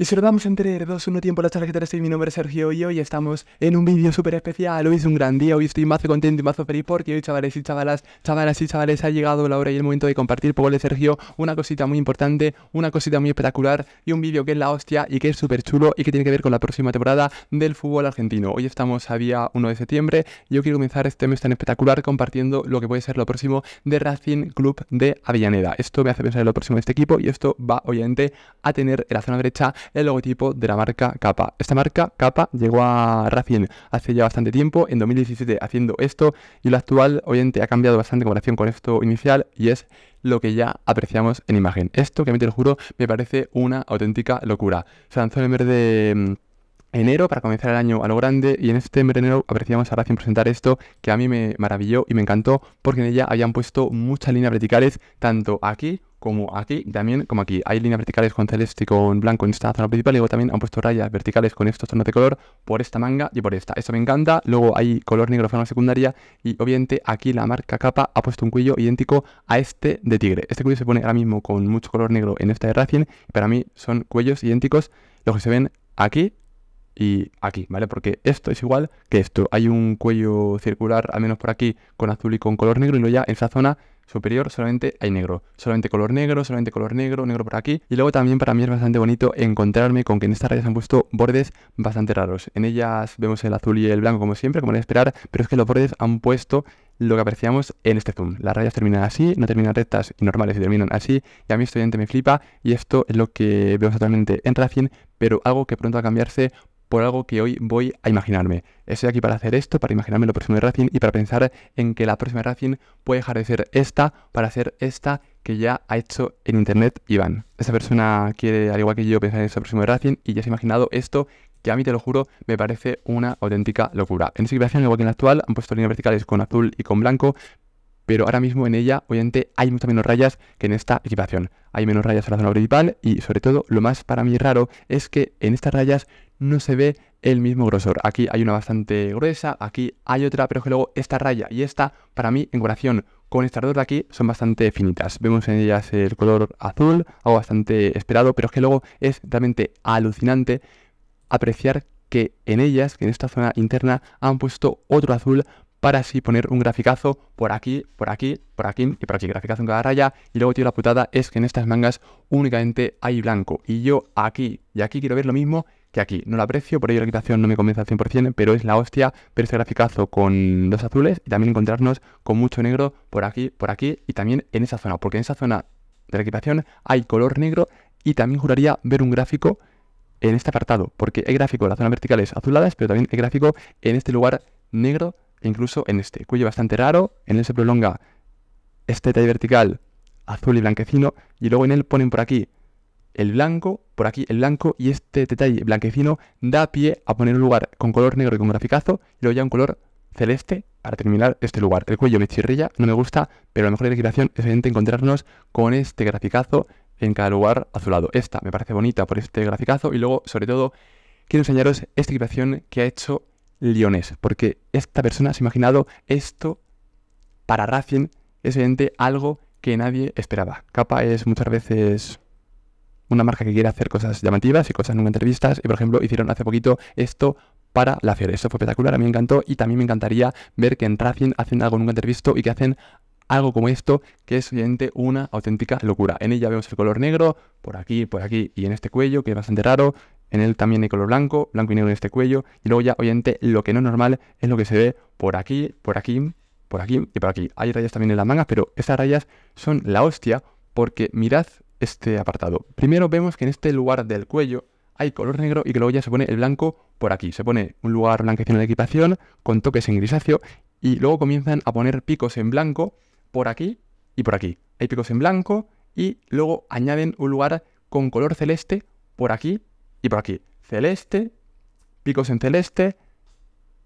Y si lo damos entre 3, 2, tiempo, la charla que estoy, mi nombre es Sergio y hoy estamos en un vídeo súper especial, hoy es un gran día, hoy estoy mazo contento y mazo feliz porque hoy chavales y chavalas, chavalas y chavales, ha llegado la hora y el momento de compartir por de Sergio una cosita muy importante, una cosita muy espectacular y un vídeo que es la hostia y que es súper chulo y que tiene que ver con la próxima temporada del fútbol argentino. Hoy estamos a día 1 de septiembre, yo quiero comenzar este mes tan espectacular compartiendo lo que puede ser lo próximo de Racing Club de Avellaneda. Esto me hace pensar en lo próximo de este equipo y esto va obviamente a tener en la zona derecha el logotipo de la marca Capa. Esta marca Capa llegó a Racing hace ya bastante tiempo, en 2017 haciendo esto, y el actual oyente ha cambiado bastante en comparación con esto inicial y es lo que ya apreciamos en imagen. Esto que a mí te lo juro me parece una auténtica locura. Se lanzó en verde enero para comenzar el año a lo grande y en este enero apreciamos a Racing presentar esto que a mí me maravilló y me encantó porque en ella habían puesto muchas líneas verticales tanto aquí como aquí y también como aquí. Hay líneas verticales con celeste y con blanco en esta zona principal y luego también han puesto rayas verticales con estos tonos de color por esta manga y por esta. Esto me encanta. Luego hay color negro en forma secundaria y obviamente aquí la marca capa ha puesto un cuello idéntico a este de tigre. Este cuello se pone ahora mismo con mucho color negro en esta de Racing y para mí son cuellos idénticos los que se ven aquí y aquí, ¿vale? Porque esto es igual que esto. Hay un cuello circular, al menos por aquí, con azul y con color negro, y luego ya en esa zona superior solamente hay negro. Solamente color negro, solamente color negro, negro por aquí. Y luego también para mí es bastante bonito encontrarme con que en estas rayas han puesto bordes bastante raros. En ellas vemos el azul y el blanco como siempre, como era esperar, pero es que los bordes han puesto lo que apreciamos en este zoom. Las rayas terminan así, no terminan rectas y normales y terminan así. Y a mí esto estudiante me flipa y esto es lo que vemos actualmente en Racing, pero algo que pronto va a cambiarse por algo que hoy voy a imaginarme. Estoy aquí para hacer esto, para imaginarme lo próximo de Racing y para pensar en que la próxima Racing puede dejar de ser esta para hacer esta que ya ha hecho en internet Iván. Esa persona quiere, al igual que yo, pensar en esa próximo Racing y ya se ha imaginado esto que a mí te lo juro me parece una auténtica locura. En esta equipación, igual que en la actual, han puesto líneas verticales con azul y con blanco, pero ahora mismo en ella, obviamente, hay muchas menos rayas que en esta equipación. Hay menos rayas en la zona principal y, sobre todo, lo más para mí raro es que en estas rayas no se ve el mismo grosor. Aquí hay una bastante gruesa, aquí hay otra, pero que luego esta raya y esta, para mí, en comparación con esta dos de aquí, son bastante finitas. Vemos en ellas el color azul, algo bastante esperado, pero es que luego es realmente alucinante apreciar que en ellas, que en esta zona interna, han puesto otro azul para así poner un graficazo por aquí, por aquí, por aquí y por aquí, graficazo en cada raya. Y luego, tío, la putada es que en estas mangas únicamente hay blanco. Y yo aquí y aquí quiero ver lo mismo que aquí no la aprecio, por ello la equipación no me convence al 100%, pero es la hostia ver este graficazo con los azules y también encontrarnos con mucho negro por aquí, por aquí y también en esa zona, porque en esa zona de la equipación hay color negro y también juraría ver un gráfico en este apartado, porque hay gráfico en las zonas verticales azuladas, pero también hay gráfico en este lugar negro e incluso en este, cuello bastante raro, en él se prolonga este detalle vertical azul y blanquecino y luego en él ponen por aquí el blanco, por aquí el blanco y este detalle blanquecino da pie a poner un lugar con color negro y con graficazo y luego ya un color celeste para terminar este lugar. El cuello me chirrilla, no me gusta, pero la mejor inspiración es evidente encontrarnos con este graficazo en cada lugar azulado. Esta me parece bonita por este graficazo y luego, sobre todo, quiero enseñaros esta equipación que ha hecho Lionés, porque esta persona se ha imaginado esto para Racing, es evidente algo que nadie esperaba. Capa es muchas veces una marca que quiere hacer cosas llamativas y cosas nunca entrevistas. Y por ejemplo, hicieron hace poquito esto para la Fiore. Eso fue espectacular, a mí me encantó y también me encantaría ver que en Racing hacen algo nunca entrevisto y que hacen algo como esto, que es obviamente una auténtica locura. En ella vemos el color negro, por aquí, por aquí y en este cuello, que es bastante raro. En él también hay color blanco, blanco y negro en este cuello. Y luego ya, obviamente, lo que no es normal es lo que se ve por aquí, por aquí, por aquí y por aquí. Hay rayas también en las mangas, pero estas rayas son la hostia porque mirad este apartado. Primero vemos que en este lugar del cuello hay color negro y que luego ya se pone el blanco por aquí. Se pone un lugar blanquecino en la equipación con toques en grisáceo y luego comienzan a poner picos en blanco por aquí y por aquí. Hay picos en blanco y luego añaden un lugar con color celeste por aquí y por aquí. Celeste, picos en celeste,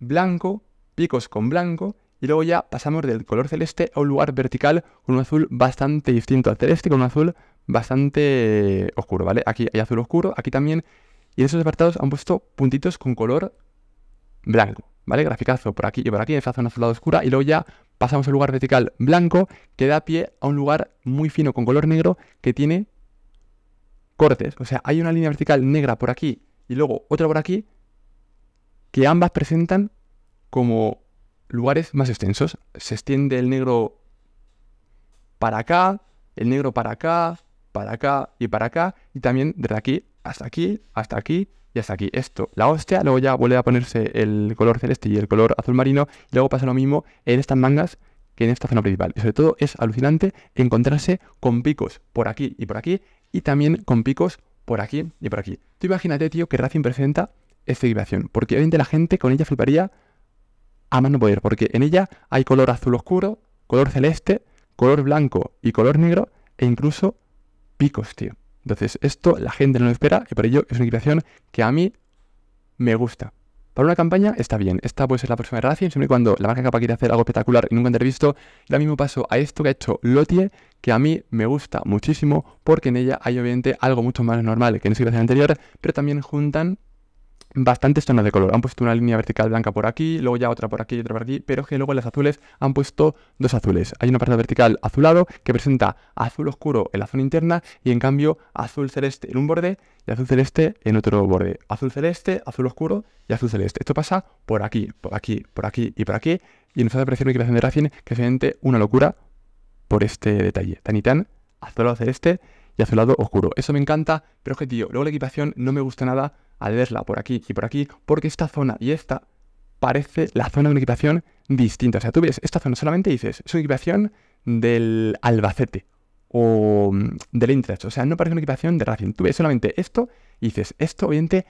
blanco, picos con blanco y luego ya pasamos del color celeste a un lugar vertical con un azul bastante distinto al celeste, con un azul bastante oscuro, ¿vale? Aquí hay azul oscuro, aquí también. Y en esos apartados han puesto puntitos con color blanco, ¿vale? Graficazo por aquí y por aquí, en esa zona azulada oscura. Y luego ya pasamos al lugar vertical blanco, que da pie a un lugar muy fino con color negro que tiene cortes. O sea, hay una línea vertical negra por aquí y luego otra por aquí, que ambas presentan como lugares más extensos. Se extiende el negro para acá, el negro para acá, para acá y para acá, y también desde aquí hasta aquí, hasta aquí y hasta aquí. Esto, la hostia, luego ya vuelve a ponerse el color celeste y el color azul marino, y luego pasa lo mismo en estas mangas que en esta zona principal. Y sobre todo es alucinante encontrarse con picos por aquí y por aquí, y también con picos por aquí y por aquí. Tú imagínate, tío, que Racing presenta esta equipación, porque obviamente la gente con ella fliparía a mano no poder, porque en ella hay color azul oscuro, color celeste, color blanco y color negro, e incluso entonces, esto la gente no lo espera y por ello es una equipación que a mí me gusta. Para una campaña está bien, esta puede ser la próxima de siempre cuando la marca capa quiere hacer algo espectacular y nunca han visto. Da mismo paso a esto que ha hecho Lotie, que a mí me gusta muchísimo, porque en ella hay obviamente algo mucho más normal que en su equipación anterior, pero también juntan bastantes zonas de color. Han puesto una línea vertical blanca por aquí, luego ya otra por aquí y otra por aquí, pero es que luego en las azules han puesto dos azules. Hay una parte vertical azulado que presenta azul oscuro en la zona interna y en cambio azul celeste en un borde y azul celeste en otro borde. Azul celeste, azul oscuro y azul celeste. Esto pasa por aquí, por aquí, por aquí y por aquí y nos hace apreciar una creación de Racing que es siente una locura por este detalle. Tan y tan, azulado celeste y azulado oscuro. Eso me encanta, pero es que tío, luego la equipación no me gusta nada al verla por aquí y por aquí, porque esta zona y esta parece la zona de una equipación distinta. O sea, tú ves esta zona solamente dices, es una equipación del Albacete o mm, del Intras. O sea, no parece una equipación de Racing. Tú ves solamente esto y dices, esto obviamente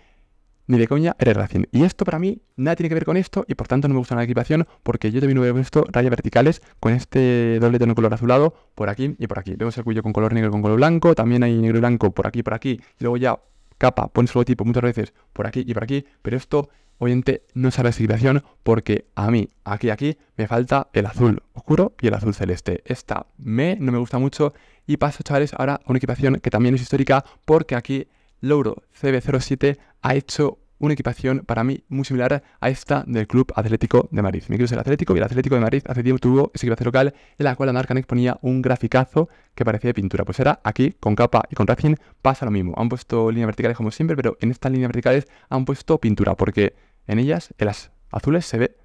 ni de coña eres Racing. Y esto para mí nada tiene que ver con esto y por tanto no me gusta la equipación porque yo también hubiera esto rayas verticales con este doble tono color azulado por aquí y por aquí. Vemos el cuello con color negro y con color blanco, también hay negro y blanco por aquí y por aquí. Y luego ya capa pones solo tipo muchas veces por aquí y por aquí, pero esto, oyente no es la porque a mí, aquí, aquí, me falta el azul oscuro y el azul celeste. Esta me, no me gusta mucho y paso, chavales, ahora a una equipación que también es histórica porque aquí Louro CB07 ha hecho una equipación para mí muy similar a esta del Club Atlético de Madrid. Me quiero el Atlético y el Atlético de Madrid hace tiempo tuvo esa equipación local en la cual la marca ponía un graficazo que parecía de pintura. Pues era aquí, con capa y con Racing, pasa lo mismo. Han puesto líneas verticales como siempre, pero en estas líneas verticales han puesto pintura porque en ellas, en las azules, se ve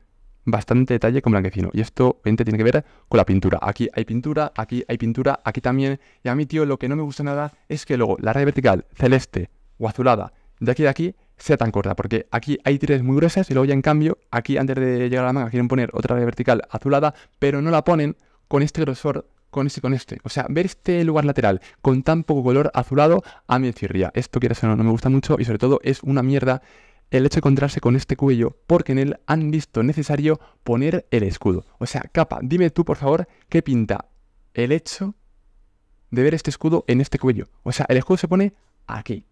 bastante detalle con blanquecino. Y esto obviamente tiene que ver con la pintura. Aquí hay pintura, aquí hay pintura, aquí también. Y a mí, tío, lo que no me gusta nada es que luego la raya vertical celeste o azulada de aquí de aquí sea tan corta, porque aquí hay tiras muy gruesas y luego ya en cambio, aquí antes de llegar a la manga quieren poner otra vertical azulada, pero no la ponen con este grosor, con este con este. O sea, ver este lugar lateral con tan poco color azulado a mí me Esto quiere o no, no me gusta mucho y sobre todo es una mierda el hecho de encontrarse con este cuello, porque en él han visto necesario poner el escudo. O sea, capa, dime tú por favor qué pinta el hecho de ver este escudo en este cuello. O sea, el escudo se pone aquí.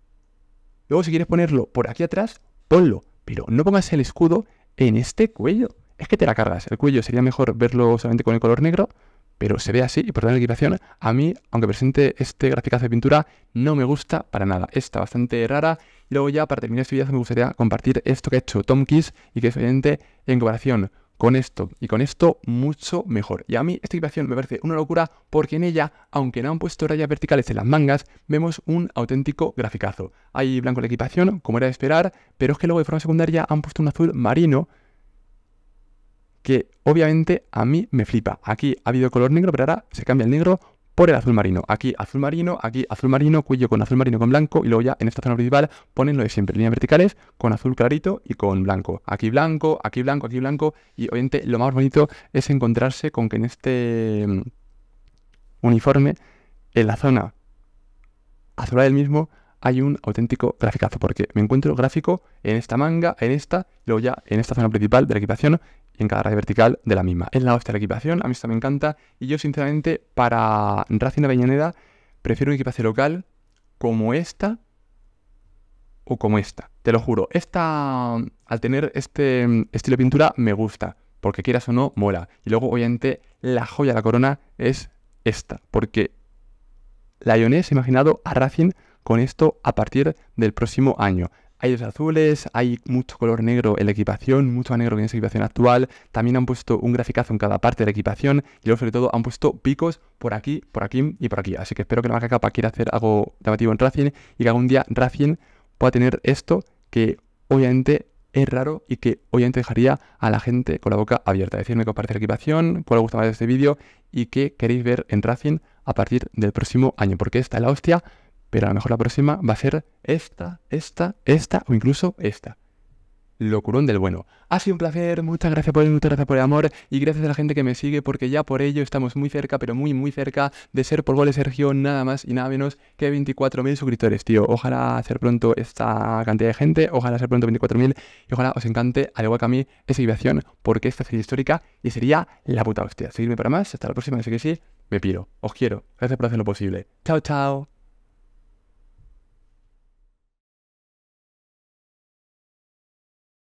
Luego, si quieres ponerlo por aquí atrás, ponlo, pero no pongas el escudo en este cuello. Es que te la cargas. El cuello sería mejor verlo solamente con el color negro, pero se ve así y por tanto la equipación a mí, aunque presente este graficazo de pintura, no me gusta para nada. Está bastante rara. Y luego ya para terminar este video me gustaría compartir esto que ha hecho Tom Kiss y que es evidente en comparación con esto y con esto mucho mejor. Y a mí esta equipación me parece una locura porque en ella, aunque no han puesto rayas verticales en las mangas, vemos un auténtico graficazo. Hay blanco la equipación, como era de esperar, pero es que luego de forma secundaria han puesto un azul marino que obviamente a mí me flipa. Aquí ha habido color negro, pero ahora se cambia el negro por el azul marino. Aquí azul marino, aquí azul marino, cuello con azul marino con blanco y luego ya en esta zona principal ponen lo de siempre, líneas verticales con azul clarito y con blanco. Aquí blanco, aquí blanco, aquí blanco y obviamente lo más bonito es encontrarse con que en este mm, uniforme, en la zona azulada del mismo, hay un auténtico graficazo, porque me encuentro gráfico en esta manga, en esta, luego ya en esta zona principal de la equipación y en cada radio vertical de la misma. Es la de la equipación, a mí esta me encanta y yo sinceramente para Racing Avellaneda prefiero un equipaje local como esta o como esta. Te lo juro, esta al tener este mm, estilo de pintura me gusta, porque quieras o no, mola. Y luego obviamente la joya la corona es esta, porque la Ionés ha imaginado a Racing con esto a partir del próximo año. Hay dos azules, hay mucho color negro en la equipación, mucho negro que en esa equipación actual. También han puesto un graficazo en cada parte de la equipación y luego sobre todo han puesto picos por aquí, por aquí y por aquí. Así que espero que la marca capa quiera hacer algo llamativo en Racing y que algún día Racing pueda tener esto que obviamente es raro y que obviamente dejaría a la gente con la boca abierta. Decidme qué os parece la equipación, cuál os gusta más de este vídeo y qué queréis ver en Racing a partir del próximo año, porque esta es la hostia pero a lo mejor la próxima va a ser esta, esta, esta o incluso esta. Locurón del bueno. Ha sido un placer, muchas gracias por el, por el amor y gracias a la gente que me sigue porque ya por ello estamos muy cerca, pero muy muy cerca de ser por goles Sergio nada más y nada menos que 24.000 suscriptores, tío. Ojalá hacer pronto esta cantidad de gente, ojalá ser pronto 24.000 y ojalá os encante, al igual que a mí, esa vibración porque esta sería histórica y sería la puta hostia. Seguidme para más, hasta la próxima, así que sí, me piro. Os quiero, gracias por hacer lo posible. Chao, chao.